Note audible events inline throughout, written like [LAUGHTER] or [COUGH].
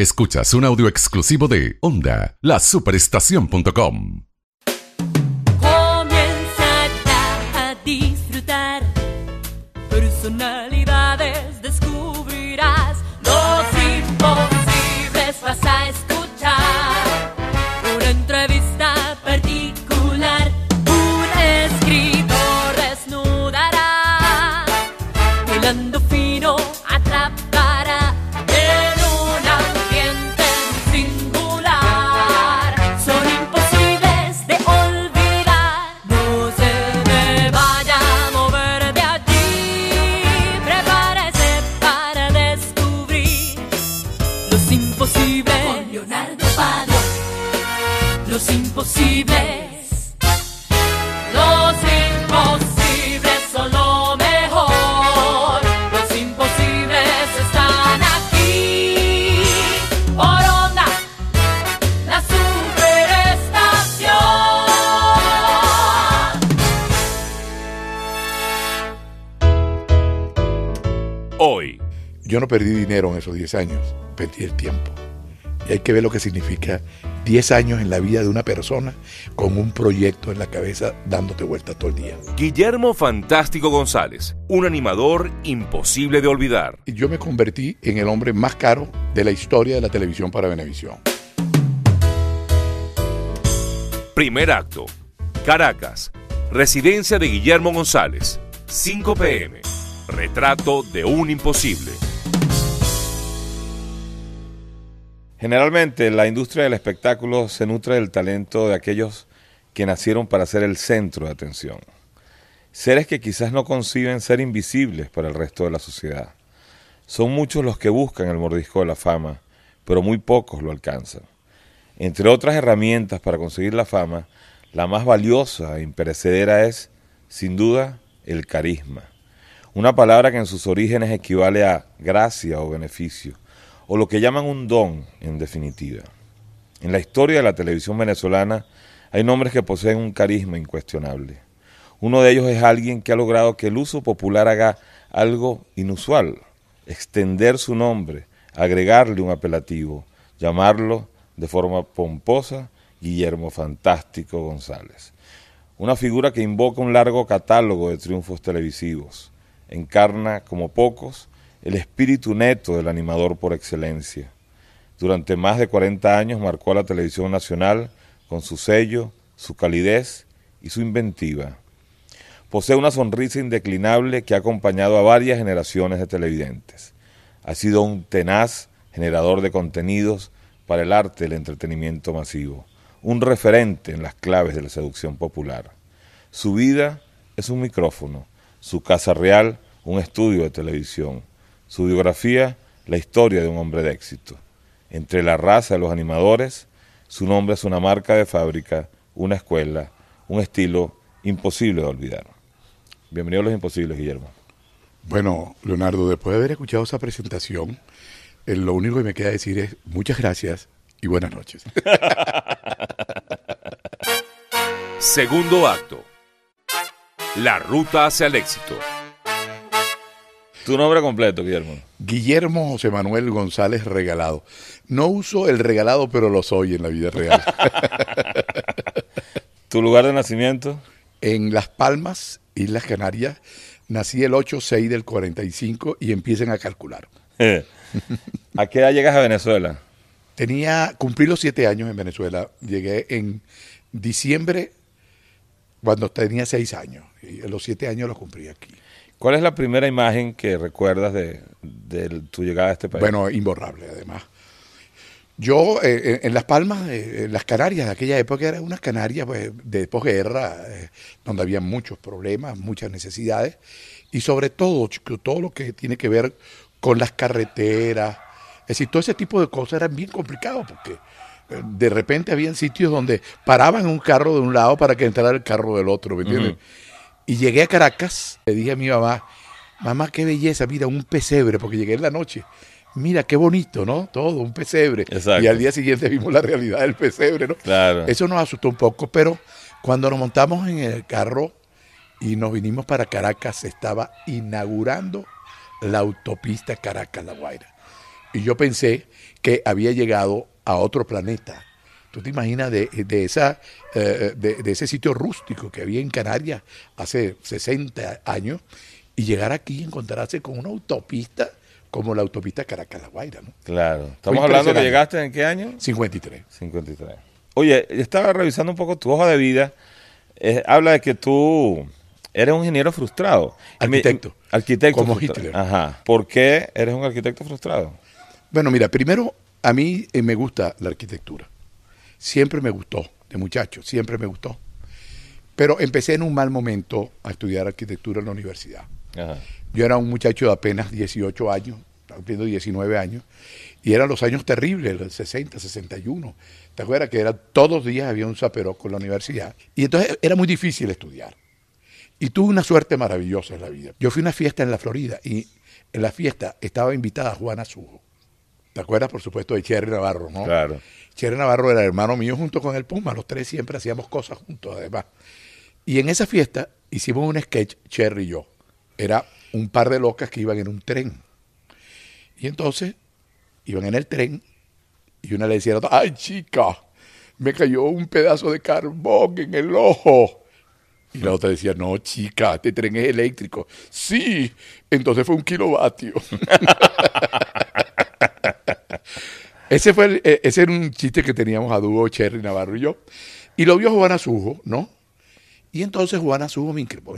Escuchas un audio exclusivo de Onda, la superestación.com. perdí dinero en esos 10 años, perdí el tiempo. Y hay que ver lo que significa 10 años en la vida de una persona con un proyecto en la cabeza dándote vuelta todo el día. Guillermo Fantástico González, un animador imposible de olvidar. Yo me convertí en el hombre más caro de la historia de la televisión para Venevisión. Primer acto. Caracas. Residencia de Guillermo González. 5 pm. Retrato de un imposible. Generalmente la industria del espectáculo se nutre del talento de aquellos que nacieron para ser el centro de atención. Seres que quizás no conciben ser invisibles para el resto de la sociedad. Son muchos los que buscan el mordisco de la fama, pero muy pocos lo alcanzan. Entre otras herramientas para conseguir la fama, la más valiosa e imperecedera es, sin duda, el carisma. Una palabra que en sus orígenes equivale a gracia o beneficio o lo que llaman un don, en definitiva. En la historia de la televisión venezolana hay nombres que poseen un carisma incuestionable. Uno de ellos es alguien que ha logrado que el uso popular haga algo inusual, extender su nombre, agregarle un apelativo, llamarlo de forma pomposa Guillermo Fantástico González. Una figura que invoca un largo catálogo de triunfos televisivos, encarna como pocos el espíritu neto del animador por excelencia. Durante más de 40 años marcó a la televisión nacional con su sello, su calidez y su inventiva. Posee una sonrisa indeclinable que ha acompañado a varias generaciones de televidentes. Ha sido un tenaz generador de contenidos para el arte del entretenimiento masivo, un referente en las claves de la seducción popular. Su vida es un micrófono, su casa real un estudio de televisión su biografía, la historia de un hombre de éxito. Entre la raza de los animadores, su nombre es una marca de fábrica, una escuela, un estilo imposible de olvidar. Bienvenido a Los Imposibles, Guillermo. Bueno, Leonardo, después de haber escuchado esa presentación, eh, lo único que me queda decir es muchas gracias y buenas noches. [LAUGHS] Segundo acto. La ruta hacia el éxito. Tu nombre completo, Guillermo. Guillermo José Manuel González Regalado. No uso el regalado, pero lo soy en la vida real. [LAUGHS] ¿Tu lugar de nacimiento? En Las Palmas, Islas Canarias. Nací el 8-6 del 45 y empiecen a calcular. [LAUGHS] ¿A qué edad llegas a Venezuela? Tenía, cumplí los siete años en Venezuela. Llegué en diciembre cuando tenía seis años. Y los siete años los cumplí aquí. ¿Cuál es la primera imagen que recuerdas de, tu llegada a este país? Bueno, imborrable, además. Yo, eh, en Las Palmas, eh, en las Canarias de aquella época, era unas Canarias pues, de posguerra, eh, donde había muchos problemas, muchas necesidades, y sobre todo, todo lo que tiene que ver con las carreteras, es decir, todo ese tipo de cosas eran bien complicado, porque de repente habían sitios donde paraban un carro de un lado para que entrara el carro del otro, ¿me entiendes? Y llegué a Caracas, le dije a mi mamá, mamá, qué belleza, mira, un pesebre, porque llegué en la noche. Mira, qué bonito, ¿no? Todo, un pesebre. Exacto. Y al día siguiente vimos la realidad del pesebre, ¿no? Claro. Eso nos asustó un poco, pero cuando nos montamos en el carro y nos vinimos para Caracas, se estaba inaugurando la autopista Caracas-La Guaira. Y yo pensé que había llegado a otro planeta Tú te imaginas de, esa, eh, de, ese sitio rústico que había en Canarias hace 60 años y llegar aquí y encontrarse con una autopista como la autopista caracas Guaira. Claro. Estamos hablando que llegaste en qué año? 53. 53. Oye, estaba revisando un poco tu hoja de vida. Eh, habla de que tú eres un ingeniero frustrado. Arquitecto. arquitecto. Como Hitler. Ajá. ¿Por qué eres un arquitecto frustrado? Bueno, mira, primero, a mí eh, me gusta la arquitectura siempre me gustó, de muchacho, siempre me gustó. Pero empecé en un mal momento a estudiar arquitectura en la universidad. Yo era un muchacho de apenas 18 años, cumpliendo 19 años, y eran los años terribles, los 60, 61. ¿Te acuerdas que era, todos los días había un zaperoco con la universidad? Y entonces era muy difícil estudiar. Y tuve una suerte maravillosa en la vida. Yo fui a una fiesta en la Florida y en la fiesta estaba invitada Juana Sujo. ¿Te acuerdas, por supuesto, de Cherry Navarro, no? Claro. Cherry Navarro era hermano mío junto con el Puma, los tres siempre hacíamos cosas juntos además. Y en esa fiesta hicimos un sketch, Cherry y yo. Era un par de locas que iban en un tren. Y entonces iban en el tren y una le decía a otra, ay chica, me cayó un pedazo de carbón en el ojo. Y la otra decía, no chica, este tren es eléctrico. Sí, entonces fue un kilovatio. [LAUGHS] Ese, fue eh, ese era un chiste que teníamos a dúo Cherry Navarro y yo. Y lo vio Juana Sujo ¿no? Y entonces Juana Sujo me increpó.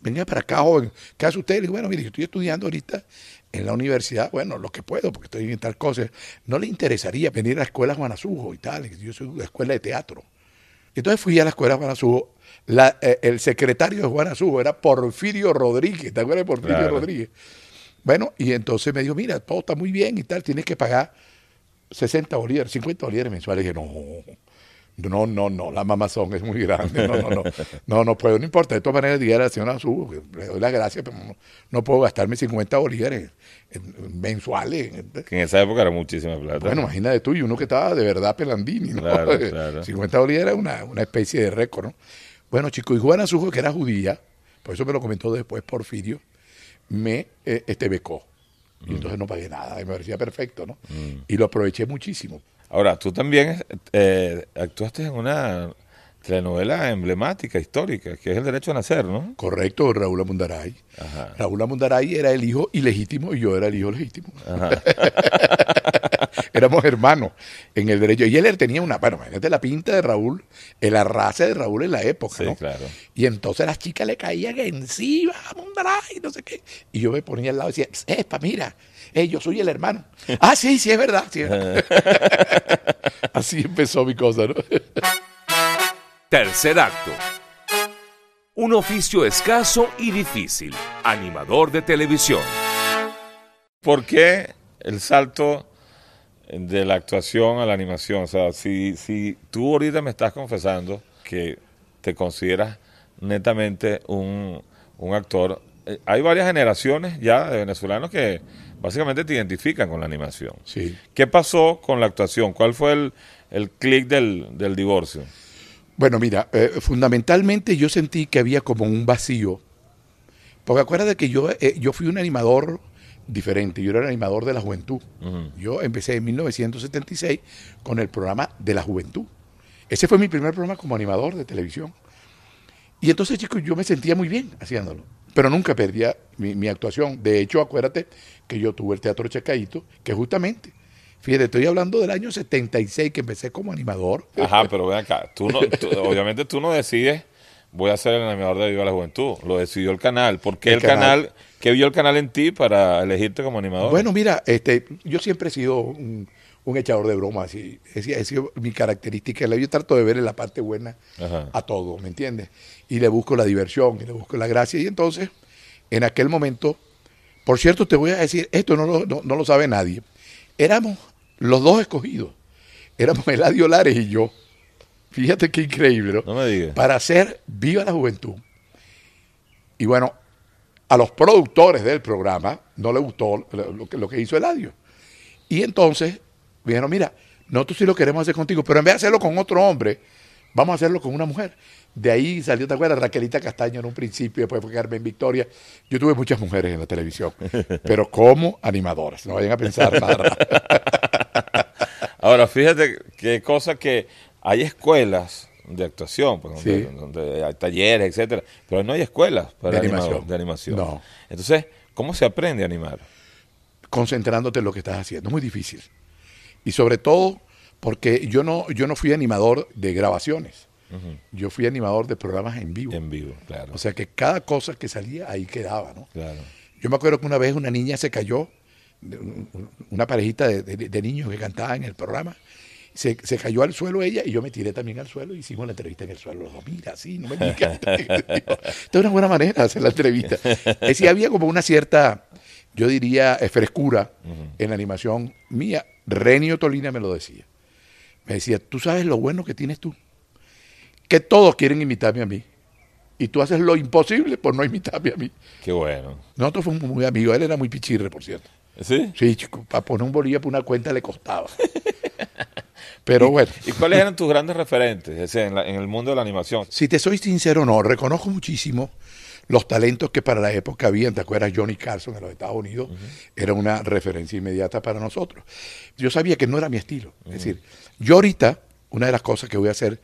Venga para acá, joven. ¿Qué hace usted? Le bueno, mire, yo estoy estudiando ahorita en la universidad, bueno, lo que puedo, porque estoy en tal cosa. No le interesaría venir a la escuela Juana Sujo y tal. Yo soy de escuela de teatro. Entonces fui a la escuela Juan Sujo eh, el secretario de Juan Sujo era Porfirio Rodríguez. ¿Te acuerdas de Porfirio Rodríguez? Bueno, y entonces me dijo, mira, todo está muy bien y tal, tienes que pagar 60 bolívares, 50 bolívares mensuales. Y dije, no, no, no, no, la mamazón es muy grande. No, no, no, no, no puedo, no importa. De todas maneras, dije a la señora Azul, le doy las gracias, pero no, puedo gastarme 50 bolívares mensuales. Que en esa época era muchísima plata. Bueno, imagínate tú y uno que estaba de verdad pelandini, ¿no? Claro, 50 [LAUGHS] bolívares era una, una especie de récord, ¿no? Bueno, chico, y Juana Sujo, que era judía, por eso me lo comentó después Porfirio, me eh, este, becó. Y entonces no pagué nada, y me parecía perfecto, ¿no? Mm. Y lo aproveché muchísimo. Ahora, tú también eh, actuaste en una telenovela emblemática, histórica, que es El Derecho a Nacer, ¿no? Correcto, Raúl Amundaray. Raúl Amundaray era el hijo ilegítimo y yo era el hijo legítimo. Ajá. [LAUGHS] éramos hermanos en el derecho. Y él tenía una, bueno, imagínate la pinta de Raúl, el arrase de Raúl en la época, sí, Claro. Y entonces las chicas le caían encima, y no sé qué. Y yo me ponía al lado y decía, epa, mira, eh, yo soy el hermano. [LAUGHS] ah, sí, es verdad. Sí, es verdad. [LAUGHS] Así empezó mi cosa, ¿no? [LAUGHS] Tercer acto. Un oficio escaso y difícil. Animador de televisión. ¿Por qué el salto de la actuación a la animación. O sea, si, si tú ahorita me estás confesando que te consideras netamente un, un actor, eh, hay varias generaciones ya de venezolanos que básicamente te identifican con la animación. Sí. ¿Qué pasó con la actuación? ¿Cuál fue el, el clic del, del, divorcio? Bueno, mira, eh, fundamentalmente yo sentí que había como un vacío. Porque acuérdate que yo, eh, yo fui un animador diferente. Yo era el animador de la juventud. Yo empecé en 1976 con el programa de la juventud. Ese fue mi primer programa como animador de televisión. Y entonces, chicos, yo me sentía muy bien haciéndolo. Pero nunca perdía mi, actuación. De hecho, acuérdate que yo tuve el Teatro Chacaito, que justamente Fíjate, estoy hablando del año 76 que empecé como animador. Ajá, pero ven acá, tú, no, obviamente tú no decides voy a ser el animador de Viva la Juventud. Lo decidió el canal. porque qué el, canal, que vio el canal en ti para elegirte como animador? Bueno, mira, este, yo siempre he sido un, echador de bromas y esa es mi característica. Yo trato de ver la parte buena a todo, ¿me entiendes? Y le busco la diversión, y le busco la gracia. Y entonces, en aquel momento, por cierto, te voy a decir, esto no lo, no, lo sabe nadie. Éramos los dos escogidos. Éramos [LAUGHS] Eladio Lares y yo. Fíjate qué increíble, ¿no? me digas. Para hacer viva la juventud. Y bueno, a los productores del programa no le gustó lo que, lo que hizo Eladio. Y entonces me dijeron, mira, nosotros sí lo queremos hacer contigo, pero en vez de hacerlo con otro hombre, vamos a hacerlo con una mujer. De ahí salió, ¿te acuerdas? Raquelita Castaño en un principio, después fue Carmen Victoria. Yo tuve muchas mujeres en la televisión, [LAUGHS] pero como animadoras, no vayan a pensar nada. [LAUGHS] Ahora, fíjate qué cosa que hay escuelas de actuación, pues, donde, hay talleres, etcétera, pero no hay escuelas para de animación. Entonces, ¿cómo se aprende a animar? Concentrándote en lo que estás haciendo, es muy difícil. Y sobre todo porque yo no, yo no fui animador de grabaciones. Yo fui animador de programas en vivo. En vivo, claro. O sea que cada cosa que salía ahí quedaba, Yo me acuerdo que una vez una niña se cayó, una parejita de, de niños que cantaban en el programa, se, cayó al suelo ella y yo me tiré también al suelo y hicimos la entrevista en el suelo. Los dos, mira, sí, no me digas. [LAUGHS] Esta una buena manera de hacer la entrevista. Es eh, había como una cierta, yo diría, eh, frescura en la animación mía. Renio Tolina me lo decía. Me decía, tú sabes lo bueno que tienes tú. Que todos quieren imitarme a mí. Y tú haces lo imposible por no imitarme a mí. Qué bueno. Nosotros fuimos muy amigos. Él era muy pichirre, por cierto. ¿Sí? Sí, chico, para poner un bolillo por una cuenta le costaba. [LAUGHS] Pero bueno. ¿Y cuáles eran tus grandes referentes en, el mundo de la animación? Si te soy sincero, no. Reconozco muchísimo los talentos que para la época había, ¿Te acuerdas? Johnny Carson en los Estados Unidos era una referencia inmediata para nosotros. Yo sabía que no era mi estilo. Es decir, yo ahorita, una de las cosas que voy a hacer,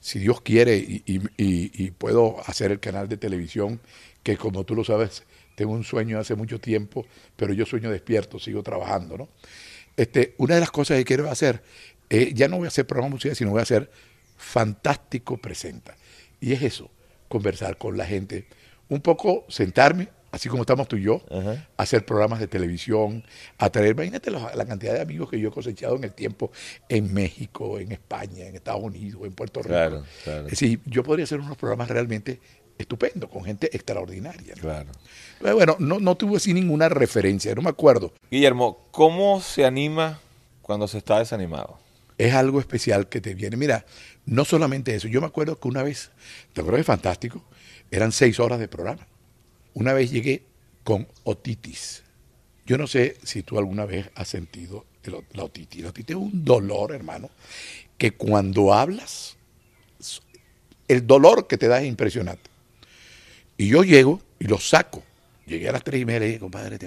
si Dios quiere y, puedo hacer el canal de televisión, que como tú lo sabes, tengo un sueño hace mucho tiempo, pero yo sueño despierto, sigo trabajando, ¿no? Este, una de las cosas que quiero hacer eh, ya no voy a hacer programas musicales, sino voy a hacer Fantástico Presenta. Y es eso, conversar con la gente, un poco sentarme, así como estamos tú y yo, hacer programas de televisión, atraer, imagínate la, cantidad de amigos que yo he cosechado en el tiempo en México, en España, en Estados Unidos, en Puerto Rico. Claro, yo podría hacer unos programas realmente estupendos, con gente extraordinaria. Eh, bueno, no, no tuve así ninguna referencia, no me acuerdo. Guillermo, ¿cómo se anima cuando se está desanimado? es algo especial que te viene. Mira, no solamente eso, yo me acuerdo que una vez, te acuerdas que es fantástico, eran seis horas de programa. Una vez llegué con otitis. Yo no sé si tú alguna vez has sentido la otitis. La otitis es un dolor, hermano, que cuando hablas, el dolor que te da es impresionante. Y yo llego y lo saco. Llegué a las tres y media y dije, compadre,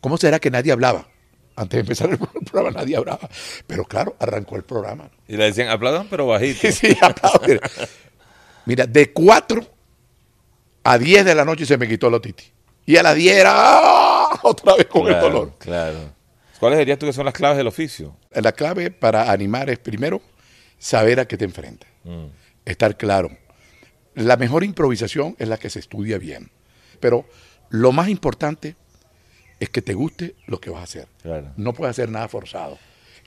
¿Cómo será que nadie hablaba? Antes de empezar el [LAUGHS] programa nadie hablaba. Pero claro, arrancó el programa. Y le decían, aplaudan pero bajito. [LAUGHS] sí, aplauden. Mira, de 4 a 10 de la noche se me quitó la titi. Y a las 10 era ¡ah! otra vez con el dolor. Claro. ¿Cuáles dirías tú que son las claves del oficio? La clave para animar es primero saber a qué te enfrentas. Mm. Estar claro. La mejor improvisación es la que se estudia bien. Pero lo más importante es que te guste lo que vas a hacer. No puedes hacer nada forzado.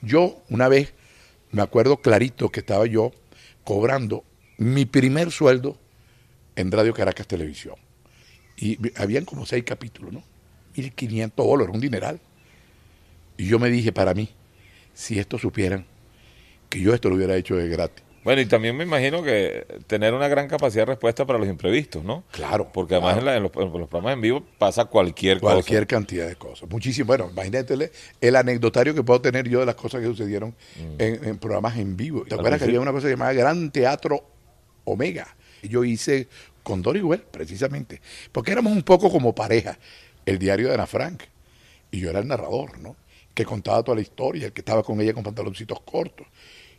Yo una vez, me acuerdo clarito que estaba yo cobrando mi primer sueldo en Radio Caracas Televisión. Y habían como seis capítulos, ¿no? 1.500 dólares, un dineral. Y yo me dije para mí, si esto supieran, que yo esto lo hubiera hecho de gratis. Bueno, y también me imagino que tener una gran capacidad de respuesta para los imprevistos, ¿no? Claro. Porque además En, los, programas en vivo pasa cualquier, cosa. Cualquier cantidad de cosas. Muchísimo. Bueno, imagínate el anecdotario que puedo tener yo de las cosas que sucedieron mm. en, programas en vivo. ¿Te acuerdas que había una cosa llamada Gran Teatro Omega? Yo hice con Dory Well, precisamente. Porque éramos un poco como pareja. El diario de Ana Frank. Y yo era el narrador, ¿no? Que contaba toda la historia, el que estaba con ella con pantaloncitos cortos.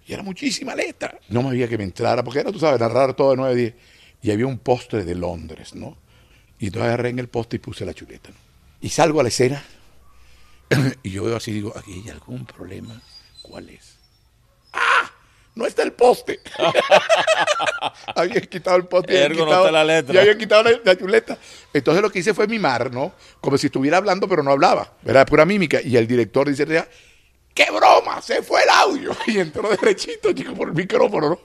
Y era muchísima letra. No me había que me entrara, porque era, tú sabes, narrar todo de 9 a 10. Y había un postre de Londres, ¿no? Y entonces agarré en el poste y puse la chuleta. ¿no? Y salgo a la escena [CLEARS THROAT] y yo veo así digo, aquí hay algún problema. ¿Cuál es? ¡Ah! No está el poste. [LAUGHS] habían quitado el poste. quitado, la Y habían quitado la, chuleta. Entonces lo que hice fue mimar, ¿no? Como si estuviera hablando, pero no hablaba. Era pura mímica. Y el director dice, ¡Qué broma! Se fue el audio. [LAUGHS] Y entró derechito, chico, por el micrófono, ¿no?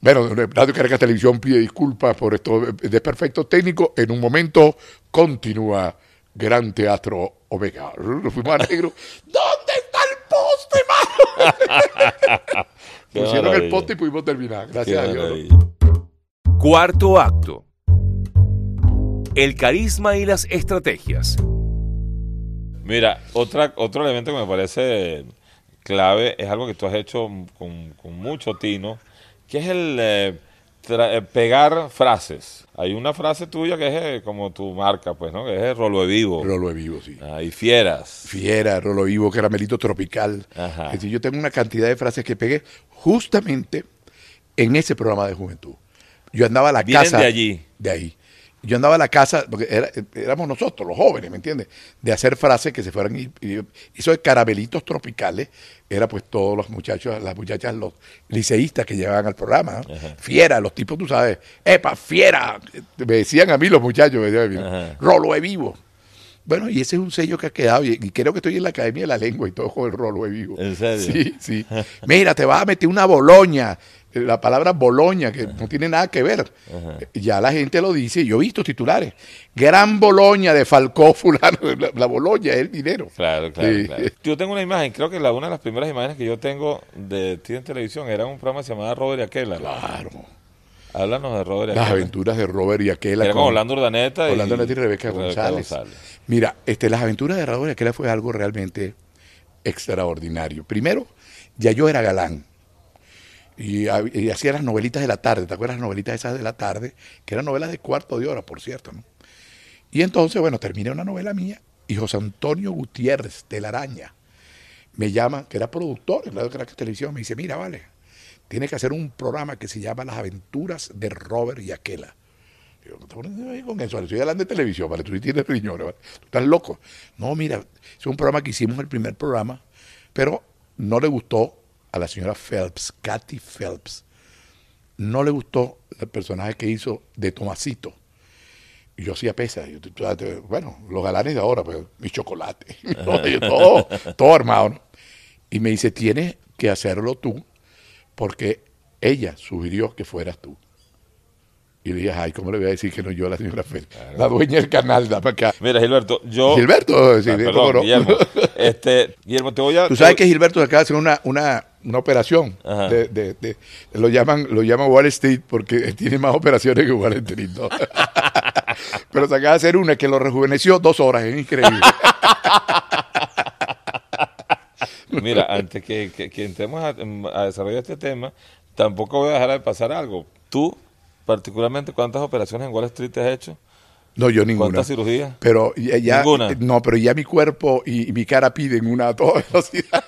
Bueno, Radio Caracas Televisión pide disculpas por de perfecto técnico. En un momento continúa Gran Teatro Omega. Nos fuimos a negro. [LAUGHS] ¿Dónde está el poste, mano? [LAUGHS] Pusieron el poste y pudimos terminar. Gracias a Dios. Cuarto acto. El carisma y las estrategias. Mira, otra, otro elemento que me parece clave es algo que tú has hecho con, mucho tino, que es el eh, eh, pegar frases. Hay una frase tuya que es eh, como tu marca, pues, ¿no? Que es Rolo Vivo. Rolo Vivo, sí. Hay ah, y Fieras. Fiera, Rolo Vivo, Caramelito Tropical. Ajá. Es decir, yo tengo una cantidad de frases que pegué justamente en ese programa de juventud. Yo andaba a la Vienen casa. de allí. De ahí yo andaba a la casa, porque éramos nosotros, los jóvenes, ¿me entiendes? De hacer frases que se fueran. Y, eso de carabelitos tropicales, era pues todos los muchachos, las muchachas, los liceístas que llevaban al programa. Fiera, los tipos, tú sabes, ¡epa, fiera! Me decían a mí los muchachos, me decían, Rolo de vivo. Bueno, y ese es un sello que ha quedado. Y, creo que estoy en la Academia de la Lengua y todo con el rolo de eh, vivo. ¿En serio? Sí, sí. [LAUGHS] Mira, te vas a meter una boloña. Eh, la palabra boloña, que no tiene nada que ver. Eh, ya la gente lo dice. Yo he visto titulares. Gran boloña de Falcó [LAUGHS] Fulano. La, boloña es el dinero. Claro, claro, claro, Yo tengo una imagen. Creo que la, una de las primeras imágenes que yo tengo de ti en televisión era un programa que se llamaba Robert Aquela. Claro. Háblanos de Robert y Las aventuras de Robert y Aquela. Era con, con Orlando Urdaneta y, Orlando y Rebeca, González. Mira, este, las aventuras de Robert y Aquela fue algo realmente extraordinario. Primero, ya yo era galán. Y, hacía las novelitas de la tarde, ¿te acuerdas las novelitas esas de la tarde? Que eran novelas de cuarto de hora, por cierto, ¿no? Y entonces, bueno, terminé una novela mía y José Antonio Gutiérrez de la Araña me llama, que era productor en la de Caracas Televisión, me dice, mira, vale, tiene que hacer un programa que se llama Las aventuras de Robert y Aquela. Yo, no te con eso, estoy hablando de televisión, ¿vale? Tú tienes riñones, ¿vale? Tú estás loco. No, mira, es un programa que hicimos el primer programa, pero no le gustó a la señora Phelps, Kathy Phelps. No le gustó el personaje que hizo de Tomasito. Y yo hacía pesa. Yo, bueno, los galanes de ahora, pues, mi chocolate. [LAUGHS] todo, [LAUGHS] todo armado, ¿no? Y me dice, tienes que hacerlo tú porque ella sugirió que fueras tú. Y le dije, ay, ¿cómo le voy a decir que no yo a la señora Félix? La dueña del canal, da para acá. Mira, Gilberto, yo... Gilberto, sí, ah, perdón, Guillermo. [LAUGHS] Este, Guillermo, te voy a... Tú sabes que Gilberto se acaba de hacer una, una, una operación. lo, llaman, lo llaman Wall Street porque tiene más operaciones que Wall Street. [LAUGHS] Pero se acaba de hacer una que lo rejuveneció dos horas, es increíble. [LAUGHS] Mira, antes que, entremos a, desarrollar este tema, tampoco voy a dejar de pasar algo. Tú, particularmente, ¿cuántas operaciones en Wall Street has hecho? No, yo ninguna. ¿Cuántas cirugías? Pero ya, ninguna. Eh, no, pero ya mi cuerpo y, mi cara piden una a toda [LAUGHS] velocidad.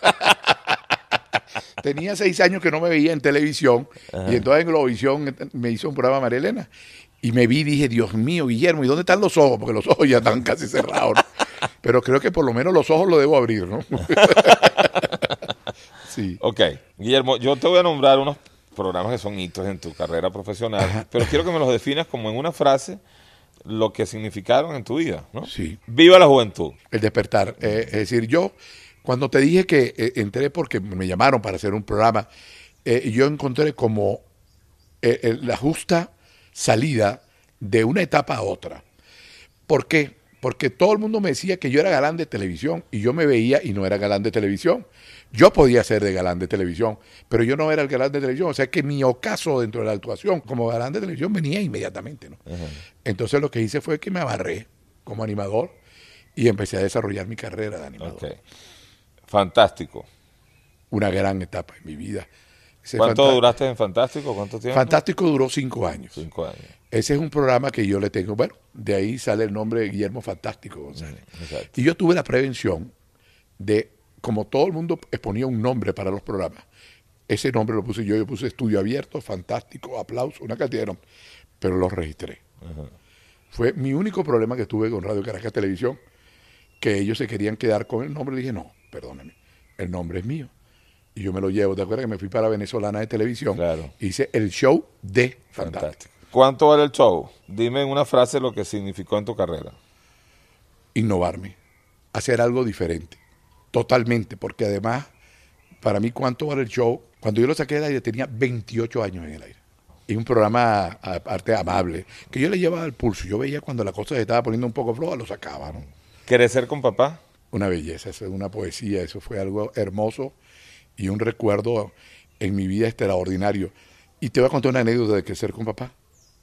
[LAUGHS] Tenía seis años que no me veía en televisión y entonces en Globovisión me hizo un programa María Elena y me vi y dije, Dios mío, Guillermo, ¿y dónde están los ojos? Porque los ojos ya están casi cerrados. Pero creo que por lo menos los ojos lo debo abrir, ¿no? [LAUGHS] sí. Ok, Guillermo, yo te voy a nombrar unos programas que son hitos en tu carrera profesional, pero quiero que me los definas como en una frase lo que significaron en tu vida, ¿no? Sí. Viva la juventud. El despertar. Eh, es decir, yo, cuando te dije que eh, entré porque me llamaron para hacer un programa, eh, yo encontré como la justa salida de una etapa a otra. ¿Por qué? porque todo el mundo me decía que yo era galán de televisión y yo me veía y no era galán de televisión. Yo podía ser de galán de televisión, pero yo no era el galán de televisión. O sea que mi ocaso dentro de la actuación como galán de televisión venía inmediatamente. ¿no? Entonces lo que hice fue que me abarré como animador y empecé a desarrollar mi carrera de animador. Fantástico. Una gran etapa en mi vida. ¿Cuánto duraste en Fantástico? ¿Cuánto tiempo? Fantástico duró cinco años. Cinco años. Ese es un programa que yo le tengo. Bueno, de ahí sale el nombre de Guillermo Fantástico González. Y yo tuve la prevención de, como todo el mundo exponía un nombre para los programas, ese nombre lo puse yo, yo puse Estudio Abierto, Fantástico, Aplauso, una cantidad de nombres, pero los registré. Fue mi único problema que tuve con Radio Caracas Televisión, que ellos se querían quedar con el nombre. dije, no, perdóname, el nombre es mío. Y yo me lo llevo. ¿Te acuerdas que me fui para Venezolana de Televisión? Hice el show de Fantástico. ¿Cuánto vale el show? Dime en una frase lo que significó en tu carrera. Innovarme, hacer algo diferente, totalmente, porque además, para mí, ¿cuánto vale el show? Cuando yo lo saqué del aire tenía 28 años en el aire. Y un programa arte amable, que yo le llevaba al pulso. Yo veía cuando la cosa se estaba poniendo un poco floja, lo sacaban. ¿Crecer con papá? Una belleza, eso es una poesía, eso fue algo hermoso y un recuerdo en mi vida extraordinario. Y te voy a contar una anécdota de crecer con papá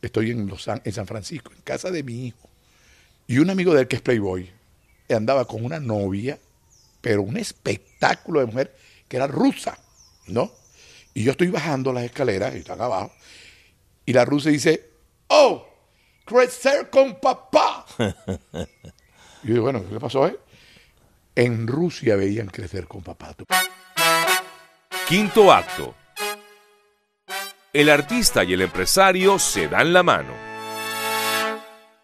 estoy en, Los, en San Francisco, en casa de mi hijo, y un amigo de él que es Playboy, eh, andaba con una novia, pero un espectáculo de mujer que era rusa, ¿no? Y yo estoy bajando las escaleras, y están abajo, y la rusa dice, oh, crecer con papá. [LAUGHS] y yo bueno, ¿qué pasó? Eh? En Rusia veían crecer con papá. Quinto acto el artista y el empresario se dan la mano.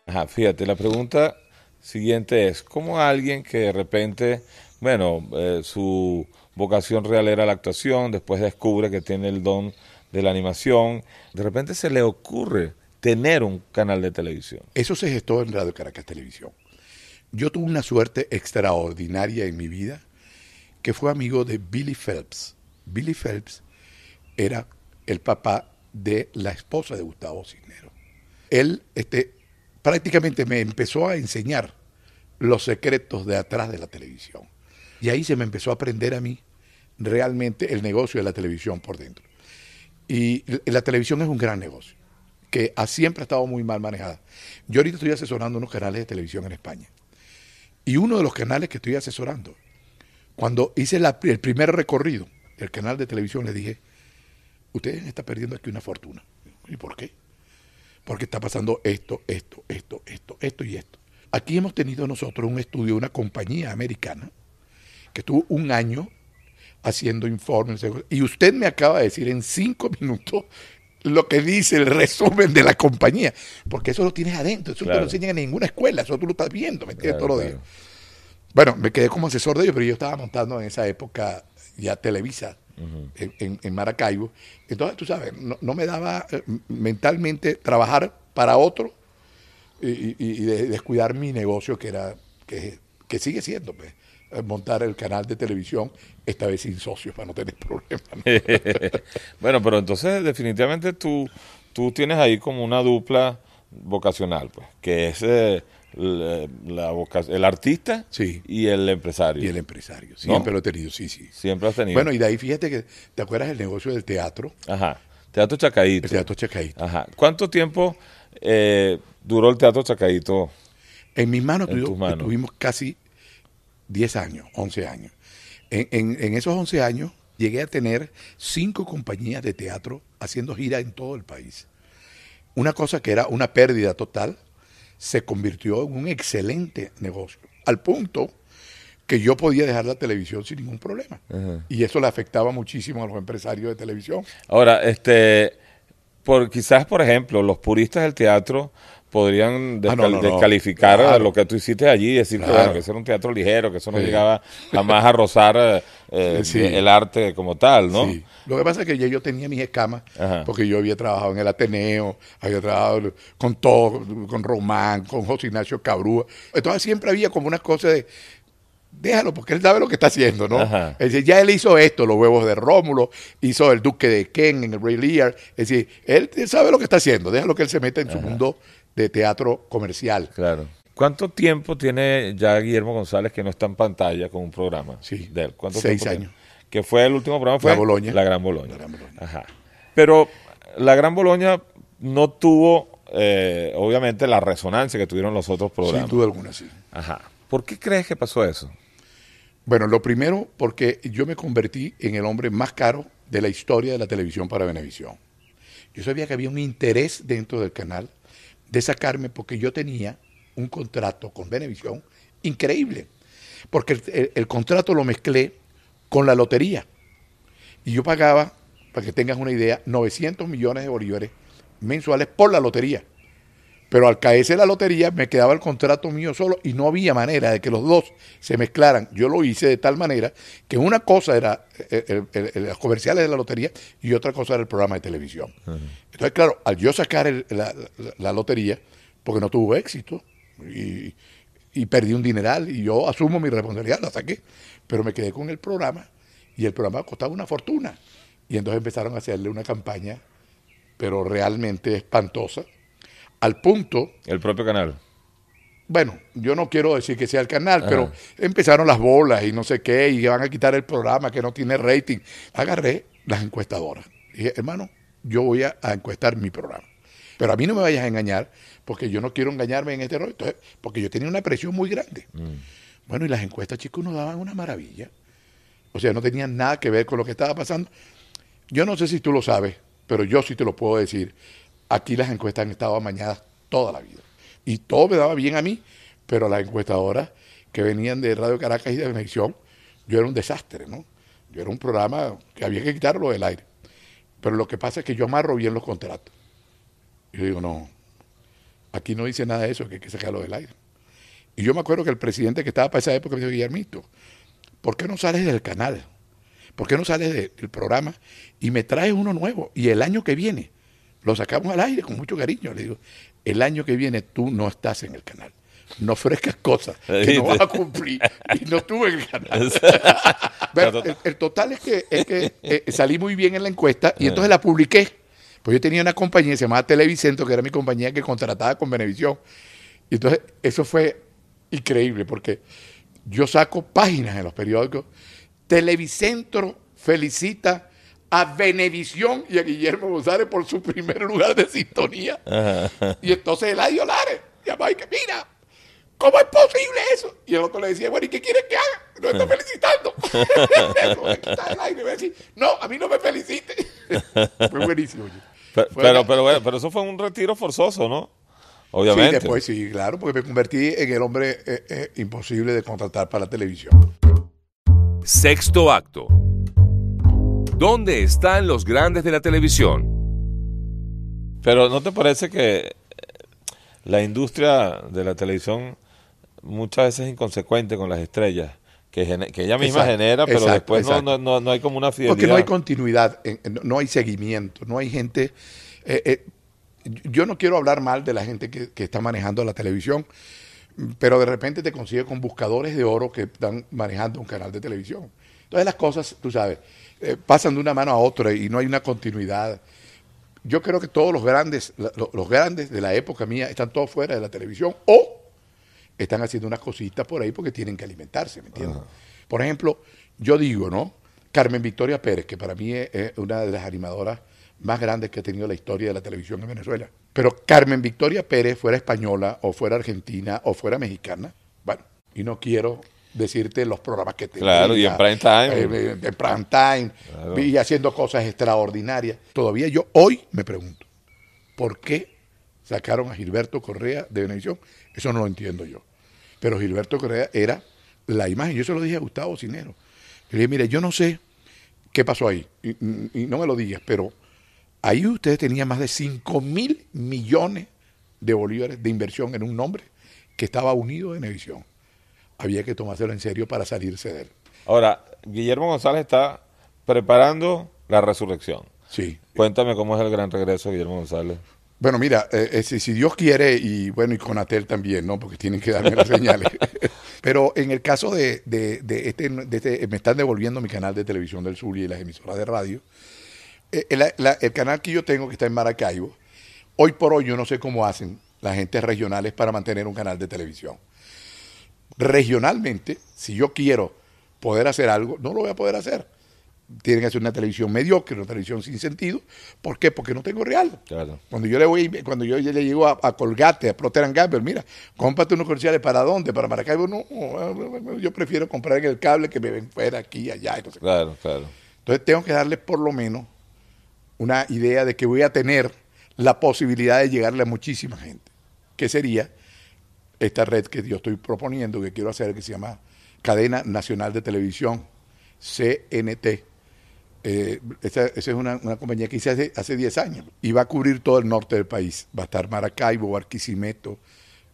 Ajá, fíjate, la pregunta siguiente es, ¿cómo alguien que de repente, bueno, eh, su vocación real era la actuación, después descubre que tiene el don de la animación, de repente se le ocurre tener un canal de televisión? Eso se gestó en Radio Caracas Televisión. Yo tuve una suerte extraordinaria en mi vida, que fue amigo de Billy Phelps. Billy Phelps era el papá de la esposa de Gustavo Cisneros. Él este, prácticamente me empezó a enseñar los secretos de atrás de la televisión. Y ahí se me empezó a aprender a mí realmente el negocio de la televisión por dentro. Y la televisión es un gran negocio, que ha siempre ha estado muy mal manejada. Yo ahorita estoy asesorando unos canales de televisión en España. Y uno de los canales que estoy asesorando, cuando hice el primer recorrido del canal de televisión, le dije, usted está perdiendo aquí una fortuna. ¿Y por qué? Porque está pasando esto, esto, esto, esto, esto y esto. Aquí hemos tenido nosotros un estudio, de una compañía americana, que estuvo un año haciendo informes. Y usted me acaba de decir en cinco minutos lo que dice el resumen de la compañía, porque eso lo tienes adentro, eso no lo enseñan en ninguna escuela, eso tú lo estás viendo, ¿me entiendes? Todos Bueno, me quedé como asesor de ellos, pero yo estaba montando en esa época ya Televisa, en, Maracaibo. Entonces, tú sabes, no, me daba eh, mentalmente trabajar para otro y, descuidar mi negocio que era, que, sigue siendo, pues, eh, montar el canal de televisión, esta vez sin socios, para no tener [LAUGHS] problemas. [LAUGHS] bueno, pero entonces definitivamente tú, tú tienes ahí como una dupla vocacional, pues, que es eh, la, el artista y el empresario. Y el empresario, siempre lo he tenido, sí, sí. Siempre tenido. Bueno, y de ahí fíjate que, ¿te acuerdas el negocio del teatro? Ajá, Teatro Chacaíto. Teatro Chacaíto. ¿Cuánto tiempo eh, duró el Teatro Chacaito? En mis manos, tuvimos, casi 10 años, 11 años. En, esos 11 años llegué a tener cinco compañías de teatro haciendo gira en todo el país. Una cosa que era una pérdida total, se convirtió en un excelente negocio, al punto que yo podía dejar la televisión sin ningún problema. Y eso le afectaba muchísimo a los empresarios de televisión. Ahora, este, por, quizás, por ejemplo, los puristas del teatro podrían ah, descalificar lo que tú hiciste allí y decir que, bueno, eso era un teatro ligero, que eso no llegaba jamás a rozar eh, eh, el arte como tal, ¿no? Sí. Lo que pasa es que yo tenía mis escamas, porque yo había trabajado en el Ateneo, había trabajado con todo, con Román, con José Ignacio Cabrúa. Entonces siempre había como unas cosas de, déjalo, porque él sabe lo que está haciendo, ¿no? ya él hizo esto, los huevos de Rómulo, hizo el Duque de Ken en el Ray Lear. Es decir, él sabe lo que está haciendo, déjalo que él se meta en su mundo de teatro comercial. Claro. ¿Cuánto tiempo tiene ya Guillermo González que no está en pantalla con un programa? Sí. De seis años. Que fue el último programa, fue La Boloña. La Gran Boloña. La Gran Boloña. Ajá. Pero La Gran Boloña no tuvo, eh, obviamente, la resonancia que tuvieron los otros programas. Sí, tuvo alguna, sí. Ajá. ¿Por qué crees que pasó eso? Bueno, lo primero, porque yo me convertí en el hombre más caro de la historia de la televisión para Venevisión. Yo sabía que había un interés dentro del canal de sacarme porque yo tenía un contrato con Benevisión increíble, porque el, el contrato lo mezclé con la lotería. Y yo pagaba, para que tengas una idea, 900 millones de bolívares mensuales por la lotería. Pero al caerse la lotería me quedaba el contrato mío solo y no había manera de que los dos se mezclaran. Yo lo hice de tal manera que una cosa era eh, eh, los comerciales de la lotería y otra cosa era el programa de televisión. Entonces, claro, al yo sacar la, lotería, porque no tuvo éxito y, y perdí un dineral y yo asumo mi responsabilidad, la saqué, pero me quedé con el programa y el programa costaba una fortuna. Y entonces empezaron a hacerle una campaña, pero realmente espantosa al punto. El propio canal. Bueno, yo no quiero decir que sea el canal, pero empezaron las bolas y no sé qué, y van a quitar el programa que no tiene rating. Agarré las encuestadoras. Dije, hermano, yo voy a, encuestar mi programa. Pero a mí no me vayas a engañar, porque yo no quiero engañarme en este rol. porque yo tenía una presión muy grande. Mm. Bueno, y las encuestas, chicos, nos daban una maravilla. O sea, no tenían nada que ver con lo que estaba pasando. Yo no sé si tú lo sabes, pero yo sí te lo puedo decir. Aquí las encuestas han estado amañadas toda la vida. Y todo me daba bien a mí, pero las encuestadoras que venían de Radio Caracas y de Televisión, yo era un desastre, ¿no? Yo era un programa que había que quitarlo del aire. Pero lo que pasa es que yo amarro bien los contratos. Y yo digo, no, aquí no dice nada de eso, que hay que sacarlo del aire. Y yo me acuerdo que el presidente que estaba para esa época me dijo, Guillermito, ¿por qué no sales del canal? ¿Por qué no sales del programa y me traes uno nuevo? Y el año que viene lo sacamos al aire con mucho cariño. Le digo, el año que viene tú no estás en el canal. No ofrezcas cosas [LAUGHS] que no vas a cumplir y no estuve en el canal. [LAUGHS] [LAUGHS] el, total es que, eh, salí muy bien en la encuesta y eh. entonces la publiqué. Pues yo tenía una compañía, se llamaba Televicentro, que era mi compañía que contrataba con Venevisión. Y entonces eso fue increíble porque yo saco páginas en los periódicos. Televicentro felicita a Benevisión y a Guillermo González por su primer lugar de sintonía. Y entonces el Lares llamaba y que, mira, ¿cómo es posible eso? Y el otro le decía, bueno, ¿y qué quieres que haga? No estoy felicitando. [LAUGHS] no, a mí no me felicite. [LAUGHS] fue buenísimo. Pero, pero, pero, pero, eso fue un retiro forzoso, ¿no? Obviamente. Sí, después sí, claro, porque me convertí en el hombre eh, eh, imposible de contratar para la televisión. Sexto acto. ¿Dónde están los grandes de la televisión? Pero ¿no te parece que eh, la industria de la televisión muchas veces es inconsecuente con las estrellas? Que, ella misma genera, pero después No, hay como una fidelidad. Porque no hay continuidad, no hay seguimiento, no hay gente... Eh, eh, yo no quiero hablar mal de la gente que, que, está manejando la televisión, pero de repente te consigue con buscadores de oro que están manejando un canal de televisión. Entonces las cosas, tú sabes, eh, pasan de una mano a otra y no hay una continuidad. Yo creo que todos los grandes, los, grandes de la época mía están todos fuera de la televisión o están haciendo unas cositas por ahí porque tienen que alimentarse, ¿me entiendes? Por ejemplo, yo digo, ¿no? Carmen Victoria Pérez, que para mí es una de las animadoras más grandes que ha tenido la historia de la televisión en Venezuela. Pero Carmen Victoria Pérez fuera española o fuera argentina o fuera mexicana, bueno, y no quiero decirte los programas que tenía. Claro, y en prime time. y eh, haciendo cosas extraordinarias. Todavía yo hoy me pregunto, ¿por qué sacaron a Gilberto Correa de Venevisión? Eso no lo entiendo yo. Pero Gilberto Correa era la imagen. Yo se lo dije a Gustavo Cinero. Le dije, mire, yo no sé qué pasó ahí. Y, no me lo digas, pero ahí ustedes tenían más de 5 mil millones de bolívares de inversión en un nombre que estaba unido a Venevisión había que tomárselo en serio para salirse de él. Ahora, Guillermo González está preparando la resurrección. Sí. Cuéntame cómo es el gran regreso Guillermo González. Bueno, mira, eh, eh, si, Dios quiere, y bueno, y Conatel también, ¿no? Porque tienen que darme las señales. [LAUGHS] Pero en el caso de, de, este, de, este, me están devolviendo mi canal de televisión del sur y las emisoras de radio. el, eh, el, canal que yo tengo, que está en Maracaibo, hoy por hoy yo no sé cómo hacen las gentes regionales para mantener un canal de televisión regionalmente, si yo quiero poder hacer algo, no lo voy a poder hacer. Tienen que hacer una televisión mediocre, una televisión sin sentido. ¿Por qué? Porque no tengo real. Cuando yo le voy, cuando yo le llego a, Colgate, a Procter Gamble, mira, cómprate unos comerciales para dónde, para Maracaibo, no, yo prefiero comprar en el cable que me ven fuera aquí, allá. Y claro, claro. Entonces tengo que darle por lo menos una idea de que voy a tener la posibilidad de llegarle a muchísima gente, ¿Qué sería esta red que yo estoy proponiendo, que quiero hacer, que se llama Cadena Nacional de Televisión, CNT. Eh, esa, es una, compañía que hice hace, hace 10 años y va a cubrir todo el norte del país. Va a estar Maracaibo, Barquisimeto,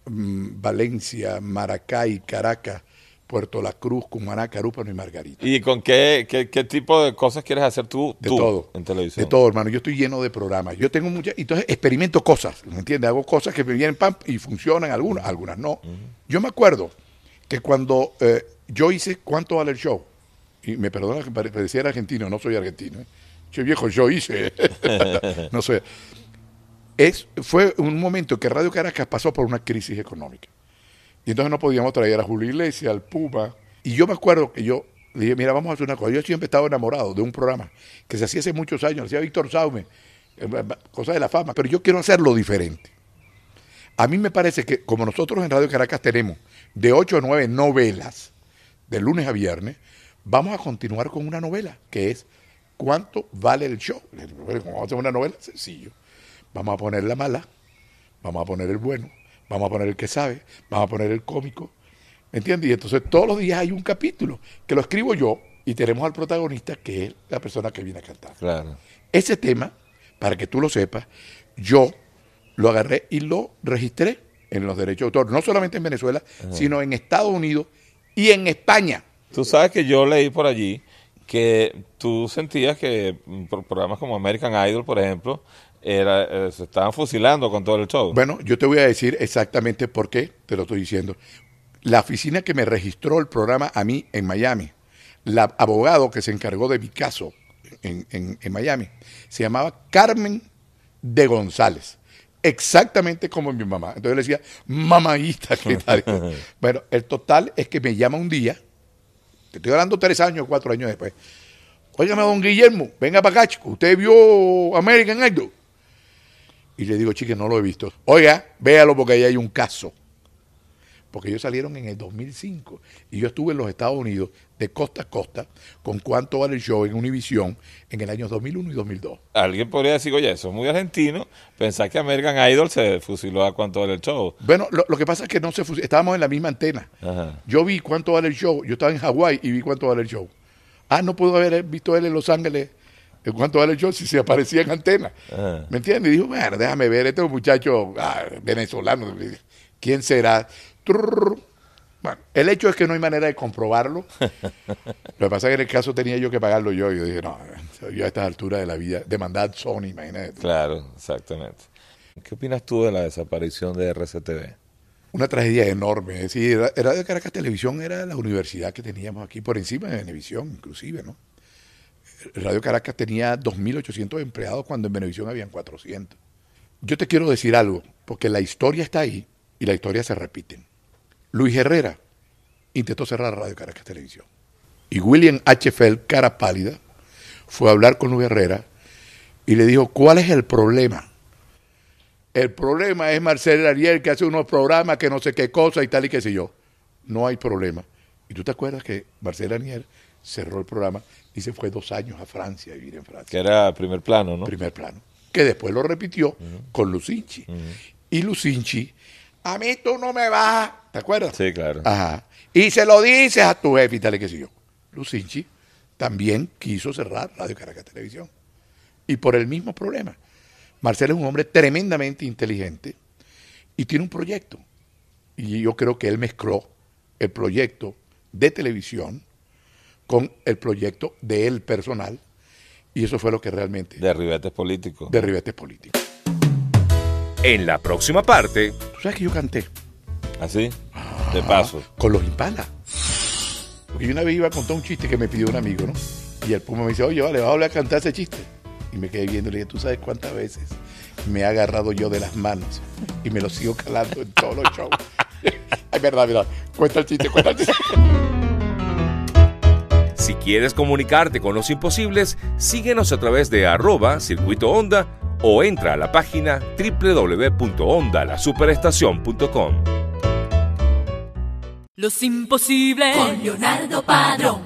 mm, Valencia, Maracay, Caracas, Puerto La Cruz, Cumaná, Carúpano y Margarita. ¿Y con qué, qué, qué tipo de cosas quieres hacer tú, de todo, en televisión? De todo, hermano. Yo estoy lleno de programas. Yo tengo muchas... Entonces experimento cosas, ¿me entiendes? Hago cosas que me vienen y funcionan algunas, algunas no. Yo me acuerdo que cuando eh, yo hice ¿Cuánto vale el show? Y me perdona que parecía argentino, no soy argentino. ¿eh? viejo, yo hice. [LAUGHS] [LAUGHS] no sé. Es, fue un momento que Radio Caracas pasó por una crisis económica. Y entonces no podíamos traer a Julio Iglesias, al Puma. Y yo me acuerdo que yo dije, mira, vamos a hacer una cosa. Yo siempre he estado enamorado de un programa que se hacía hace muchos años, hacía Víctor Saume, eh, eh, eh, cosa de la fama, pero yo quiero hacerlo diferente. A mí me parece que como nosotros en Radio Caracas tenemos de ocho a nueve novelas, de lunes a viernes, vamos a continuar con una novela, que es ¿cuánto vale el show? vamos a hacer una novela, sencillo. Vamos a poner la mala, vamos a poner el bueno, vamos a poner el que sabe, vamos a poner el cómico, ¿me entiendes? Y entonces todos los días hay un capítulo que lo escribo yo y tenemos al protagonista que es la persona que viene a cantar. Claro. Ese tema, para que tú lo sepas, yo lo agarré y lo registré en los derechos de autor, no solamente en Venezuela, sino en Estados Unidos y en España. Tú sabes que yo leí por allí que tú sentías que mm, programas como American Idol, por ejemplo, eh, se estaban fusilando con todo el show. Bueno, yo te voy a decir exactamente por qué, te lo estoy diciendo. La oficina que me registró el programa a mí en Miami, la abogado que se encargó de mi caso en, Miami, se llamaba Carmen de González. Exactamente como mi mamá. Entonces le decía, [LAUGHS] tal bueno, el total es que me llama un día, te estoy hablando tres años, cuatro años después. Óigame, don Guillermo, venga para acá, Usted vio American Idol. Y le digo, chique, no lo he visto. Oiga, véalo porque ahí hay un caso. Porque ellos salieron en el 2005 y yo estuve en los Estados Unidos de costa a costa con cuánto vale el show en Univisión en el año 2001 y 2002. Alguien podría decir, oye, eso es muy argentino, pensar que American Idol se fusiló a cuánto vale el show. Bueno, lo, lo que pasa es que no se fusiló, estábamos en la misma antena. Yo vi cuánto vale el show, yo estaba en Hawái y vi cuánto vale el show. Ah, no pudo haber visto él en Los Ángeles en cuanto vale el si se aparecía en antena. ¿Me entiendes? Y dijo, bueno, déjame ver, este muchacho ah, venezolano, ¿quién será? Bueno, el hecho es que no hay manera de comprobarlo. [LAUGHS] Lo que pasa es que en el caso tenía yo que pagarlo yo. Yo dije, no, yo a estas alturas de la vida, demandad Sony, imagínate. Claro, exactamente. ¿Qué opinas tú de la desaparición de RCTV? Una tragedia enorme. Es decir, era, Caracas Televisión, era la universidad que teníamos aquí por encima de Venevisión, inclusive, ¿no? Radio Caracas tenía 2.800 empleados cuando en Venevisión habían 400. Yo te quiero decir algo, porque la historia está ahí y la historia se repite. Luis Herrera intentó cerrar Radio Caracas Televisión. Y William H. Fell, cara pálida, fue a hablar con Luis Herrera y le dijo, ¿cuál es el problema? El problema es Marcel Ariel que hace unos programas que no sé qué cosa y tal y qué sé yo. No hay problema. Y tú te acuerdas que Marcel Ariel cerró el programa y se fue dos años a Francia a vivir en Francia. Que era primer plano, ¿no? Primer plano. Que después lo repitió con Lucinchi. Y Lucinchi, a mí tú no me vas, ¿te acuerdas? Sí, claro. Ajá. Y se lo dices a tu jefe y tal, qué sé yo. Lucinchi también quiso cerrar Radio Caracas Televisión. Y por el mismo problema. Marcelo es un hombre tremendamente inteligente y tiene un proyecto. Y yo creo que él mezcló el proyecto de televisión con el proyecto de él personal. Y eso fue lo que realmente... de políticos político. ribetes políticos En la próxima parte... ¿Tú sabes que yo canté? ¿Así? ¿Ah, ah, de paso. Con los Impala. Porque yo una vez iba a contar un chiste que me pidió un amigo, ¿no? Y el Puma me dice, oye, vale, vas a a cantar ese chiste. Y me quedé viendo y le dije, ¿tú sabes cuántas veces me ha agarrado yo de las manos? Y me lo sigo calando en todos los shows. es [LAUGHS] verdad, verdad. Cuenta el chiste, cuenta el chiste. Si quieres comunicarte con los imposibles, síguenos a través de arroba circuito onda o entra a la página www.ondalasuperestacion.com. Los imposibles con Leonardo Padrón.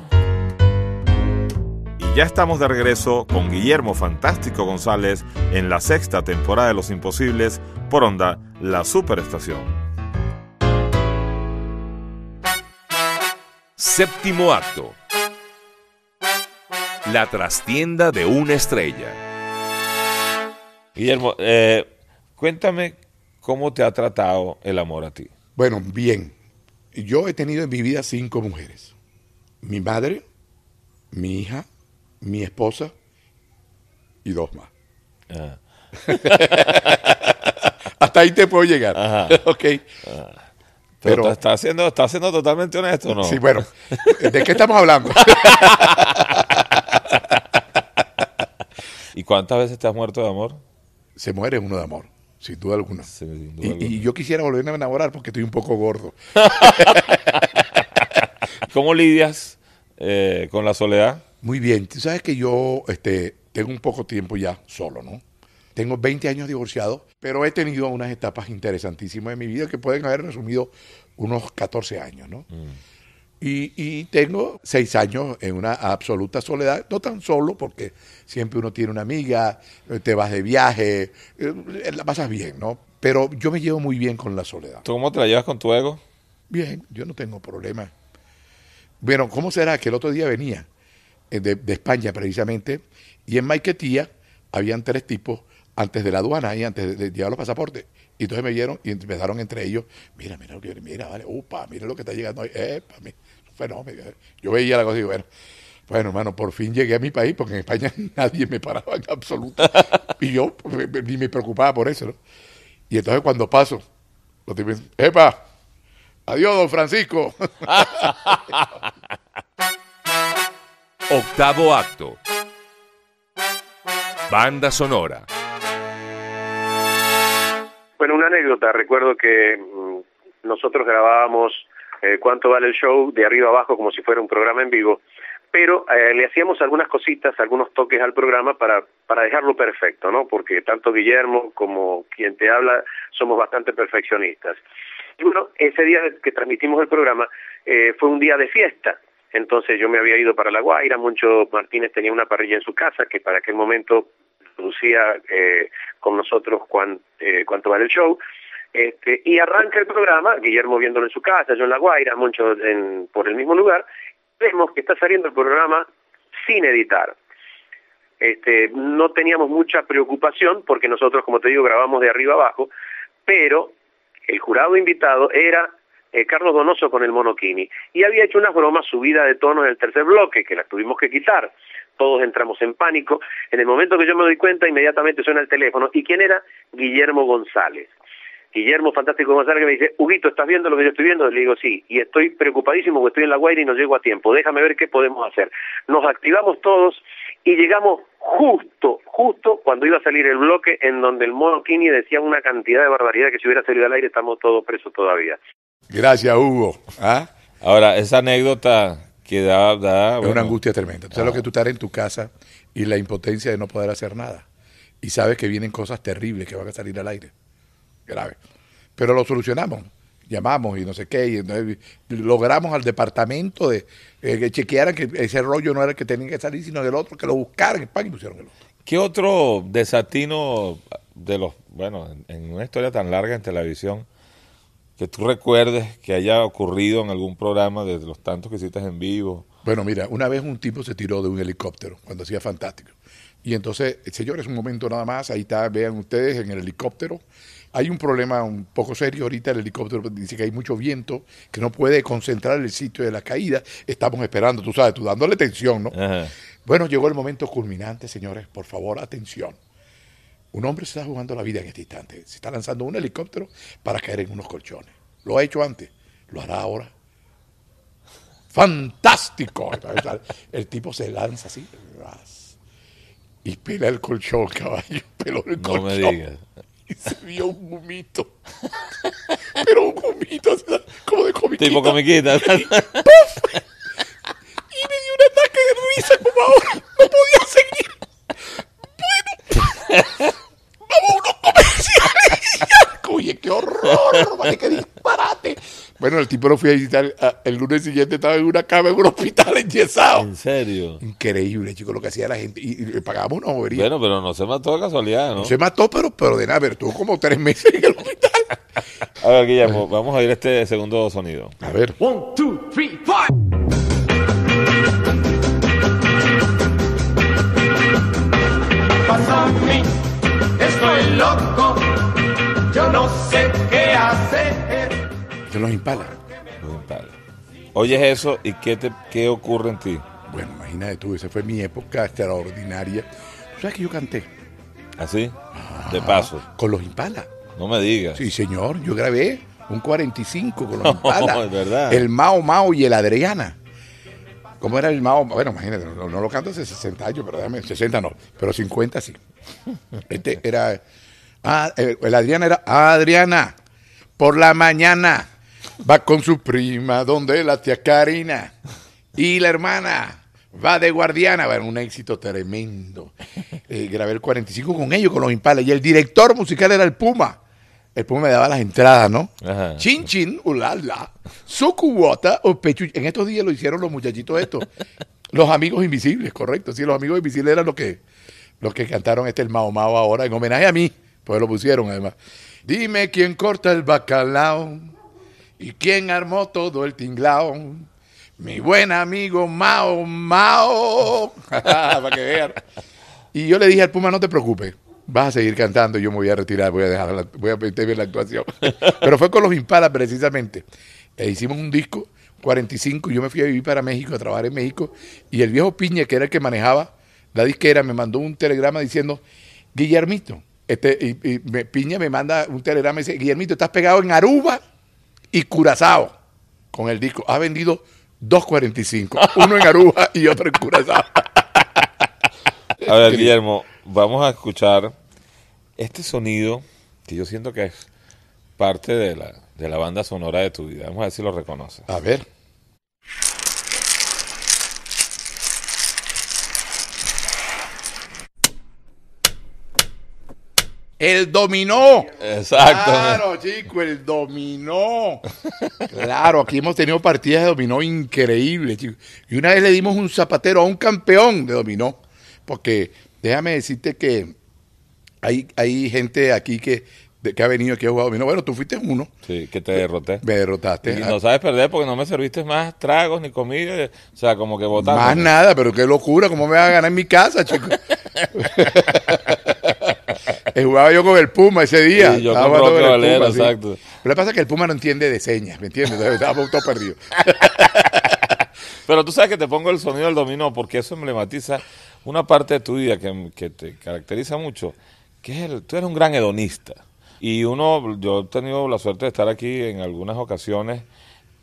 Y ya estamos de regreso con Guillermo Fantástico González en la sexta temporada de Los Imposibles por Onda, la Superestación. Séptimo acto. La trastienda de una estrella. Guillermo, eh, cuéntame cómo te ha tratado el amor a ti. Bueno, bien. Yo he tenido en mi vida cinco mujeres. Mi madre, mi hija, mi esposa y dos más. Ah. [LAUGHS] Hasta ahí te puedo llegar. [LAUGHS] ok. Ah. Pero, está, haciendo, está siendo totalmente honesto, ¿no? Sí, bueno. ¿De qué estamos hablando? [LAUGHS] ¿Y cuántas veces te has muerto de amor? Se muere uno de amor, sin duda alguna. y, yo quisiera volverme a enamorar porque estoy un poco gordo. [LAUGHS] ¿Cómo lidias eh, con la soledad? Muy bien. Tú sabes que yo este, tengo un poco tiempo ya solo, ¿no? Tengo 20 años divorciado, pero he tenido unas etapas interesantísimas en mi vida que pueden haber resumido unos 14 años, ¿no? Mm. Y, tengo seis años en una absoluta soledad, no tan solo porque siempre uno tiene una amiga, eh, te vas de viaje, eh, la pasas bien, ¿no? Pero yo me llevo muy bien con la soledad. ¿Tú cómo te la llevas con tu ego? Bien, yo no tengo problema. Bueno, ¿cómo será que el otro día venía eh, de, España precisamente y en Maiquetía habían tres tipos antes de la aduana y antes de, llevar los pasaportes? Y entonces me vieron y empezaron entre ellos, mira, mira lo que mira, vale, upa, mira lo que está llegando ahí, epa, mira. Bueno, pues yo veía la cosa y digo, bueno, bueno, hermano, por fin llegué a mi país, porque en España [LAUGHS] nadie me paraba en absoluto. y yo pues, ni me preocupaba por eso, ¿no? Y entonces cuando paso, lo tipos ¡epa! ¡Adiós, don Francisco! [LAUGHS] Octavo acto. Banda sonora. Bueno, una anécdota. Recuerdo que mm, nosotros grabábamos eh, cuánto vale el show de arriba abajo como si fuera un programa en vivo, pero eh, le hacíamos algunas cositas, algunos toques al programa para, para dejarlo perfecto, ¿no? Porque tanto Guillermo como quien te habla somos bastante perfeccionistas. Y bueno, ese día que transmitimos el programa eh, fue un día de fiesta, entonces yo me había ido para La Guaira, mucho Martínez tenía una parrilla en su casa que para aquel momento producía eh, con nosotros cuánto vale el show. Este, y arranca el programa, Guillermo viéndolo en su casa, yo en La Guaira, Moncho por el mismo lugar, vemos que está saliendo el programa sin editar. Este, no teníamos mucha preocupación porque nosotros, como te digo, grabamos de arriba abajo, pero el jurado invitado era eh, Carlos Donoso con el monokini y había hecho una broma subida de tono en el tercer bloque que las tuvimos que quitar. Todos entramos en pánico. En el momento que yo me doy cuenta, inmediatamente suena el teléfono. ¿Y quién era? Guillermo González. Guillermo Fantástico González me dice, Huguito, ¿estás viendo lo que yo estoy viendo? Le digo, sí, y estoy preocupadísimo porque estoy en La Guaira y no llego a tiempo, déjame ver qué podemos hacer. Nos activamos todos y llegamos justo, justo cuando iba a salir el bloque en donde el mono decía una cantidad de barbaridad que si hubiera salido al aire estamos todos presos todavía. Gracias, Hugo. ¿Ah? Ahora, esa anécdota que da... Es una angustia tremenda. Tú sabes lo que ah. tú estás en tu casa y la impotencia de no poder hacer nada. Y sabes que vienen cosas terribles que van a salir al aire grave. Pero lo solucionamos llamamos y no sé qué, y logramos al departamento de eh, que chequearan que ese rollo no era el que tenían que salir, sino del otro, que lo buscaran y pusieron el otro. ¿Qué otro desatino de los, bueno, en una historia tan larga en televisión, que tú recuerdes que haya ocurrido en algún programa de los tantos que citas en vivo? Bueno, mira, una vez un tipo se tiró de un helicóptero cuando hacía fantástico. Y entonces, señores, un momento nada más, ahí está, vean ustedes en el helicóptero. Hay un problema un poco serio ahorita, el helicóptero pues, dice que hay mucho viento, que no puede concentrar el sitio de la caída. Estamos esperando, tú sabes, tú dándole tensión, ¿no? Bueno, llegó el momento culminante, señores, por favor, atención. Un hombre se está jugando la vida en este instante. Se está lanzando un helicóptero para caer en unos colchones. Lo ha hecho antes, lo hará ahora. ¡Fantástico! [LAUGHS] El tipo se lanza así y pela el colchón, caballo. Peló el colchón. No me digas y se dio un gumito. Pero un gumito, así, como de comiquita. Tipo comiquita. Y, ¡puff! y me dio un ataque de risa como ahora. No podía seguir. Bueno, vamos a unos comerciales. Oye, qué horror, vale, qué bueno, el tipo lo fui a visitar el lunes siguiente, estaba en una cama en un hospital enyesado. ¿En serio? Increíble, chico, lo que hacía la gente. Y, le pagábamos una movería. Bueno, pero no se mató de casualidad, ¿no? se mató, pero, pero de nada, pero estuvo como tres meses en el hospital. [LAUGHS] a ver, Guillermo, vamos a ir este segundo sonido. A ver. One, two, three, four. pasa Estoy loco, yo no sé qué hacer los Impala. Los Impala. Oyes eso y qué, qué ocurre en ti. Bueno, imagínate tú, esa fue mi época extraordinaria. sabes que yo canté? ¿Así? ¿Ah, ah, de paso. Con los Impala. No me digas. Sí, señor, yo grabé un 45 con los [LAUGHS] Impala. es verdad. El Mao Mao y el Adriana. ¿Cómo era el Mao? Bueno, imagínate, no, lo canto hace 60 años, pero déjame, 60 no, pero 50 sí. [LAUGHS] Este era. Ah, eh, el Adriana era. Adriana, por la mañana va con su prima, donde la tía Karina. Y la hermana va de guardiana. Bueno, un éxito tremendo. Eh, grabé el 45 con ellos, con los impales. Y el director musical era el Puma. El Puma me daba las entradas, ¿no? Ajá. Chin chin, ulala. cubota, o pechu. En estos días lo hicieron los muchachitos estos. los amigos invisibles, correcto. Sí, los amigos invisibles eran los que, los que cantaron este el Mao Mao ahora en homenaje a mí. Pues lo pusieron además. Dime quién corta el bacalao. ¿Y quién armó todo el tinglao? Mi buen amigo Mao Mao. [LAUGHS] Para que vean. Y yo le dije al Puma, no te preocupes, vas a seguir cantando, yo me voy a retirar, voy a dejar, voy a ver la actuación. [LAUGHS] Pero fue con los Impalas precisamente. E hicimos un disco, 45, yo me fui a vivir para México, a trabajar en México, y el viejo Piña, que era el que manejaba la disquera, me mandó un telegrama diciendo, Guillermito, este, y, Piña me manda un telegrama y dice, Guillermito, estás pegado en Aruba y Curazao con el disco. Ha vendido 2.45, uno en Aruba y otro en Curazao. a ver, Guillermo, vamos a escuchar este sonido que yo siento que es parte de la, de la banda sonora de tu vida. Vamos a ver si lo reconoces. A ver. El dominó. Exacto. Claro, chico, el dominó. Claro, aquí hemos tenido partidas de dominó increíbles, chico. Y una vez le dimos un zapatero a un campeón de dominó. Porque déjame decirte que hay, hay gente aquí que, de, que ha venido aquí a jugar dominó. Bueno, tú fuiste uno. Sí, que te derroté. Me derrotaste. Y ah. no sabes perder porque no me serviste más tragos ni comida. O sea, como que votaste. Más nada, pero qué locura. ¿Cómo me vas a ganar en mi casa, chico? [LAUGHS] He [LAUGHS] jugaba yo con el Puma ese día. Sí, yo estaba con el Puma, exacto. Pero lo que pasa es que el Puma no entiende de señas, ¿me entiendes? Entonces estaba todo perdido. [LAUGHS] Pero tú sabes que te pongo el sonido del dominó porque eso emblematiza una parte de tu vida que, te caracteriza mucho, que tú eres un gran hedonista. Y uno, yo he tenido la suerte de estar aquí en algunas ocasiones,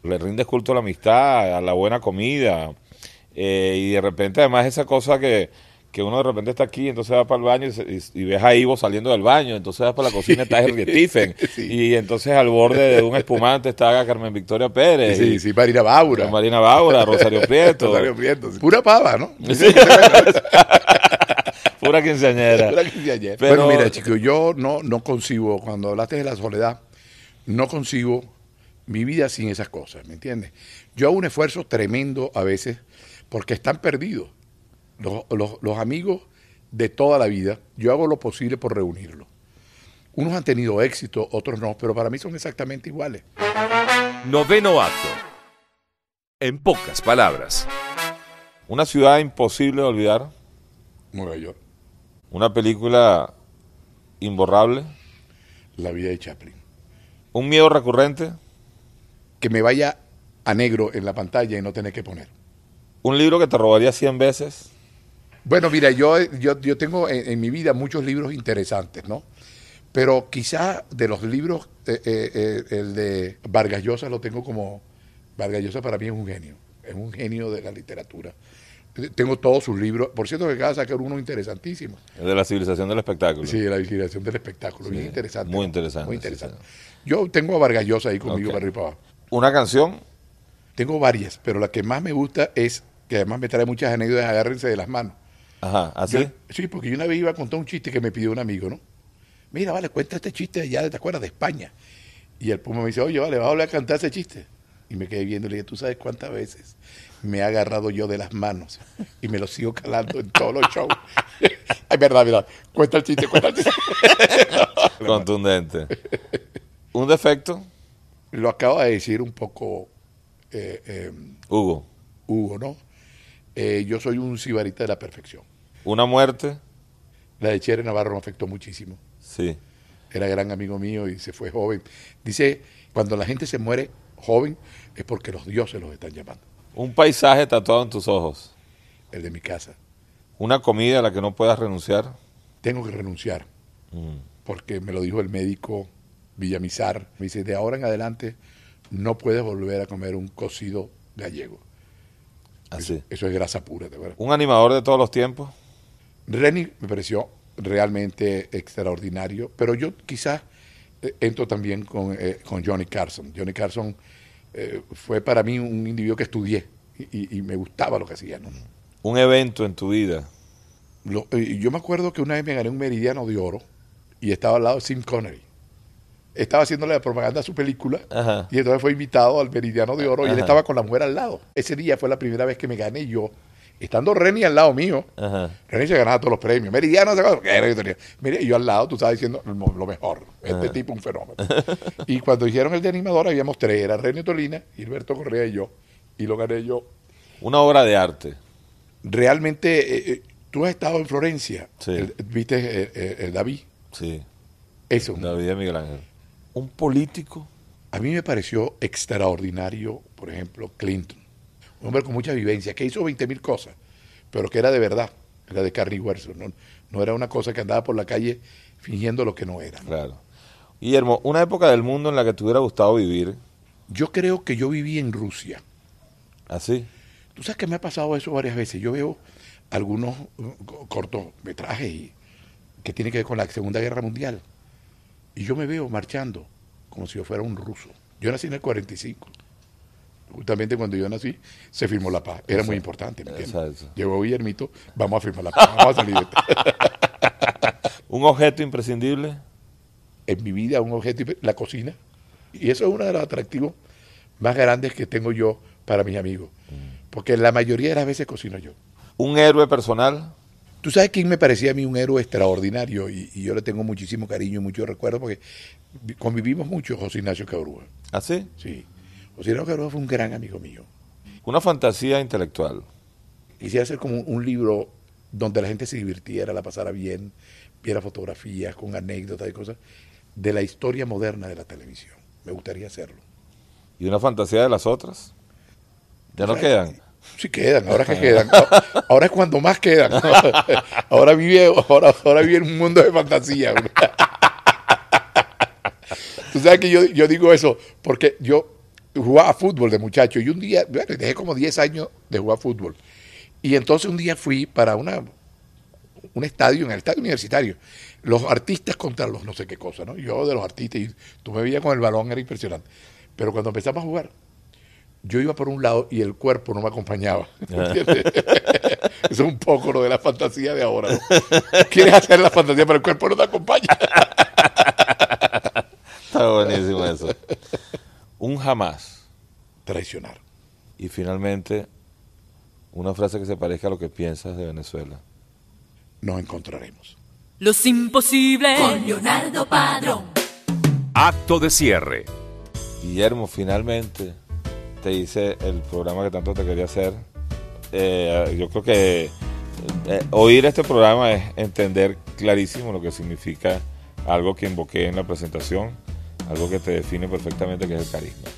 le rindes culto a la amistad, a la buena comida, eh, y de repente además esa cosa que que uno de repente está aquí, entonces va para el baño y, ves a Ivo saliendo del baño, entonces vas para la cocina y está el Stephen, y entonces al borde de un espumante está Carmen Victoria Pérez. Sí, y, sí, Marina Baura. Marina Baura, Rosario Prieto. [LAUGHS] Rosario Prieto, pura pava, ¿no? [LAUGHS] [LAUGHS] pura quinceañera. Pura quinceañera. Pero, bueno, mira, chico, yo no, no concibo, cuando hablaste de la soledad, no concibo mi vida sin esas cosas, ¿me entiendes? Yo hago un esfuerzo tremendo a veces porque están perdidos los, amigos de toda la vida, yo hago lo posible por reunirlos. Unos han tenido éxito, otros no, pero para mí son exactamente iguales. Noveno acto. En pocas palabras. Una ciudad imposible de olvidar. Nueva York. Una película imborrable. La vida de Chaplin. Un miedo recurrente. Que me vaya a negro en la pantalla y no tener que poner. Un libro que te robaría 100 veces. Bueno, mira, yo, yo, yo tengo en, mi vida muchos libros interesantes, ¿no? Pero quizá de los libros, eh, eh, eh, el de Vargas Llosa lo tengo como... Vargas Llosa para mí es un genio, es un genio de la literatura. Tengo todos sus libros. Por cierto, que cada de sacar uno interesantísimo. El de la civilización del espectáculo. Sí, de la civilización del espectáculo. interesante. Muy interesante. Muy interesante. Yo tengo a Vargas Llosa ahí conmigo ¿Una canción? Tengo varias, pero la que más me gusta es, que además me trae muchas anécdotas, agárrense de las manos Ajá, ¿así? ¿ah, sí, porque yo una vez iba a contar un chiste que me pidió un amigo, ¿no? Mira, vale, cuenta este chiste allá, ¿te acuerdas? De España. Y el Puma me dice, oye, vale, vas a volver a cantar ese chiste. Y me quedé viendo y le dije, ¿tú sabes cuántas veces me ha agarrado yo de las manos y me lo sigo calando en todos los shows? Ay, [LAUGHS] verdad, verdad. Cuenta el chiste, cuenta el chiste. [LAUGHS] Contundente. ¿Un defecto? Lo acabo de decir un poco... Eh, em, Hugo. Hugo, ¿no? Eh, yo soy un cibarita de la perfección. ¿Una muerte? La de Chere Navarro me afectó muchísimo. Sí. Era gran amigo mío y se fue joven. Dice, cuando la gente se muere joven es porque los dioses los están llamando. Un paisaje tatuado en tus ojos. El de mi casa. Una comida a la que no puedas renunciar. Tengo que renunciar. Mm. Porque me lo dijo el médico Villamizar. Me dice, de ahora en adelante no puedes volver a comer un cocido gallego. Eso, es grasa pura, de verdad. Un animador de todos los tiempos. Renny me pareció realmente extraordinario, pero yo quizás eh, entro también eh, con, Johnny Carson. Johnny Carson eh, fue para mí un individuo que estudié y, me gustaba lo que hacía. Un evento en tu vida. yo me acuerdo que una vez me gané un meridiano de oro y estaba al lado de Sim Connery estaba haciéndole la propaganda a su película y entonces fue invitado al Meridiano de Oro y él estaba con la mujer al lado. Ese día fue la primera vez que me gané yo. Estando Reni al lado mío, Reni se ganaba todos los premios. Meridiano se ganaba. yo al lado, tú estabas diciendo lo mejor. Este tipo un fenómeno. y cuando hicieron el de animador, habíamos tres: era Reni Tolina, Gilberto Correa y yo. Y lo gané yo. Una obra de arte. Realmente, eh, eh, tú has estado en Florencia. Sí. ¿Viste el, eh, el, David? Sí. Eso. David de Miguel Ángel un político? A mí me pareció extraordinario, por ejemplo, Clinton. Un hombre con mucha vivencia, que hizo 20 mil cosas, pero que era de verdad, era de carne y hueso. No, era una cosa que andaba por la calle fingiendo lo que no era. Claro. Guillermo, una época del mundo en la que te hubiera gustado vivir. Yo creo que yo viví en Rusia. ¿Ah, sí? Tú sabes que me ha pasado eso varias veces. Yo veo algunos uh, cortometrajes que tienen que ver con la Segunda Guerra Mundial. Y yo me veo marchando como si yo fuera un ruso. Yo nací en el 45. Justamente cuando yo nací, se firmó la paz. Era muy importante, ¿me Llegó Guillermito, vamos a firmar la paz, vamos a salir de [LAUGHS] ¿Un objeto imprescindible? En mi vida, un objeto, la cocina. Y eso es uno de los atractivos más grandes que tengo yo para mis amigos. Mm. Porque la mayoría de las veces cocino yo. ¿Un héroe personal? Tú sabes quién me parecía a mí un héroe extraordinario y, yo le tengo muchísimo cariño y mucho recuerdo porque convivimos mucho José Ignacio Cabrúa. ¿Ah, sí? Sí. José Ignacio Cabrúa fue un gran amigo mío. Una fantasía intelectual. Quisiera hacer como un libro donde la gente se divirtiera, la pasara bien, viera fotografías con anécdotas y cosas de la historia moderna de la televisión. Me gustaría hacerlo. ¿Y una fantasía de las otras? ¿Ya no quedan? Sí quedan, ahora que quedan. Ahora es cuando más quedan. [LAUGHS] Ahora vive, ahora, ahora vive en un mundo de fantasía. [LAUGHS] Tú sabes que yo, digo eso porque yo jugaba fútbol de muchacho y un día, bueno, dejé como 10 años de jugar fútbol. Y entonces un día fui para una, un estadio, en el estadio universitario, los artistas contra los no sé qué cosa, ¿no? Yo de los artistas, y tú me veías con el balón, era impresionante. Pero cuando empezamos a jugar, yo iba por un lado y el cuerpo no me acompañaba. Ah. [LAUGHS] [LAUGHS] Eso es un poco lo de la fantasía de ahora. Quieres hacer la fantasía, pero el cuerpo no te acompaña. [LAUGHS] Está buenísimo eso. Un jamás. Traicionar. Y finalmente, una frase que se parezca a lo que piensas de Venezuela. Nos encontraremos. Los imposibles. Con Leonardo Padrón. Acto de cierre. Guillermo, finalmente hice el programa que tanto te quería hacer. Eh, yo creo que eh, oír este programa es entender clarísimo lo que significa algo que invoqué en la presentación, algo que te define perfectamente, que es el carisma.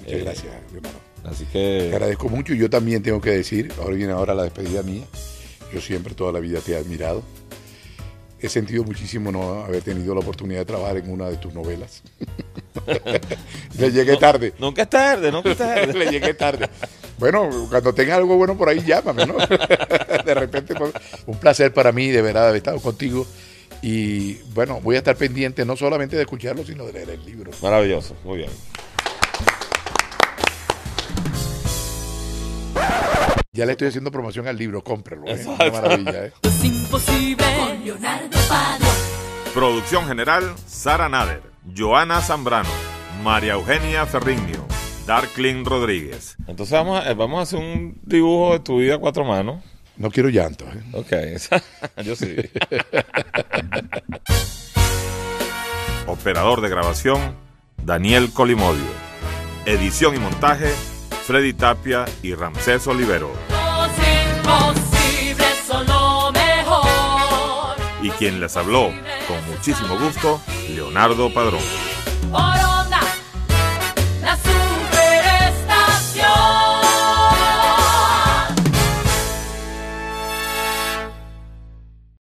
Muchas eh, gracias, hermano. Así que... Te agradezco mucho y yo también tengo que decir, ahora viene ahora la despedida mía, yo siempre toda la vida te he admirado he sentido muchísimo no haber tenido la oportunidad de trabajar en una de tus novelas. [LAUGHS] Le llegué tarde. nunca es tarde, nunca es tarde. [LAUGHS] Le llegué tarde. Bueno, cuando tengas algo bueno por ahí, llámame, ¿no? [LAUGHS] de repente, pues, un placer para mí, de verdad, haber estado contigo. Y bueno, voy a estar pendiente no solamente de escucharlo, sino de leer el libro. Maravilloso, muy bien. Ya le estoy haciendo promoción al libro, cómprelo. ¿eh? maravilla, ¿eh? Es imposible. Con Leonardo Padua. Producción general: Sara Nader, Joana Zambrano, María Eugenia Ferrigno, Darklin Rodríguez. Entonces vamos a, eh, hacer un dibujo de tu vida a cuatro manos. No quiero llanto. ¿eh? Ok, [LAUGHS] yo sí. Operador de grabación: Daniel Colimodio. Edición y montaje: Freddy Tapia y Ramsés Olivero. Y quien les habló, con muchísimo gusto, Leonardo Padrón.